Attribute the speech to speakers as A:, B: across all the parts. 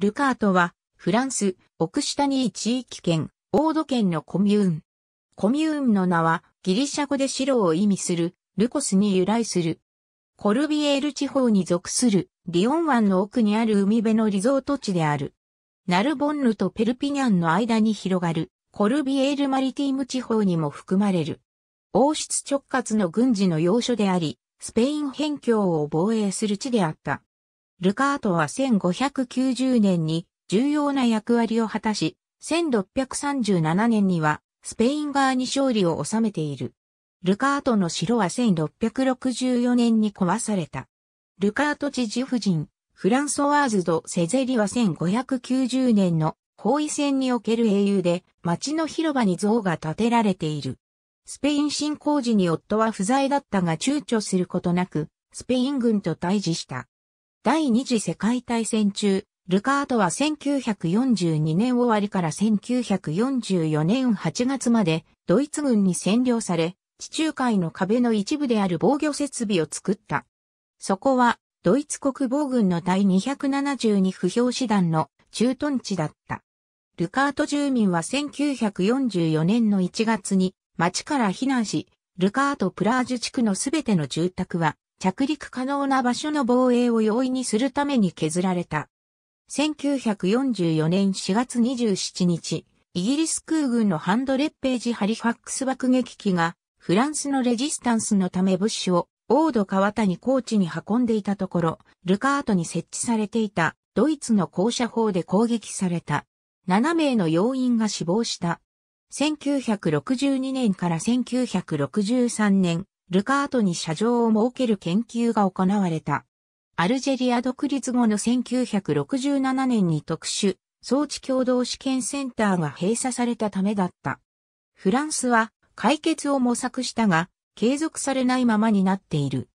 A: ルカートは、フランス、オクシタニー地域圏、オード県のコミューン。コミューンの名は、ギリシャ語で白を意味する、ルコスに由来する。コルビエール地方に属する、リオン湾の奥にある海辺のリゾート地である。ナルボンヌとペルピニャンの間に広がる、コルビエールマリティーム地方にも含まれる。王室直轄の軍事の要所であり、スペイン辺境を防衛する地であった。ルカートは1590年に重要な役割を果たし、1637年にはスペイン側に勝利を収めている。ルカートの城は1664年に壊された。ルカート知事夫人、フランソワーズ・ド・セゼリは1590年の包囲戦における英雄で、町の広場に像が建てられている。スペイン侵攻時に夫は不在だったが躊躇することなく、スペイン軍と対峙した。第二次世界大戦中、ルカートは1942年終わりから1944年8月までドイツ軍に占領され、地中海の壁の一部である防御設備を作った。そこはドイツ国防軍の第272不評師団の駐屯地だった。ルカート住民は1944年の1月に町から避難し、ルカートプラージュ地区のすべての住宅は着陸可能な場所の防衛を容易にするために削られた。1944年4月27日、イギリス空軍のハンドレッページハリファックス爆撃機が、フランスのレジスタンスのため物資を、オード川谷高地に運んでいたところ、ルカートに設置されていた、ドイツの高射砲で攻撃された。7名の要員が死亡した。1962年から1963年、ルカートに射場を設ける研究が行われた。アルジェリア独立後の1967年に特殊、装置共同試験センターが閉鎖されたためだった。フランスは解決を模索したが、継続されないままになっている。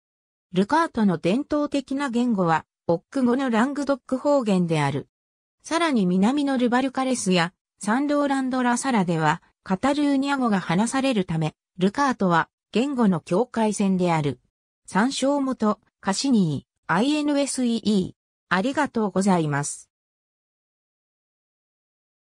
A: ルカートの伝統的な言語は、オック語のラングドック方言である。さらに南のルバルカレスやサンローランドラサラでは、カタルーニャ語が話されるため、ルカートは言語の境界線である。参照元、カシニー、INSEE。ありがとうございます。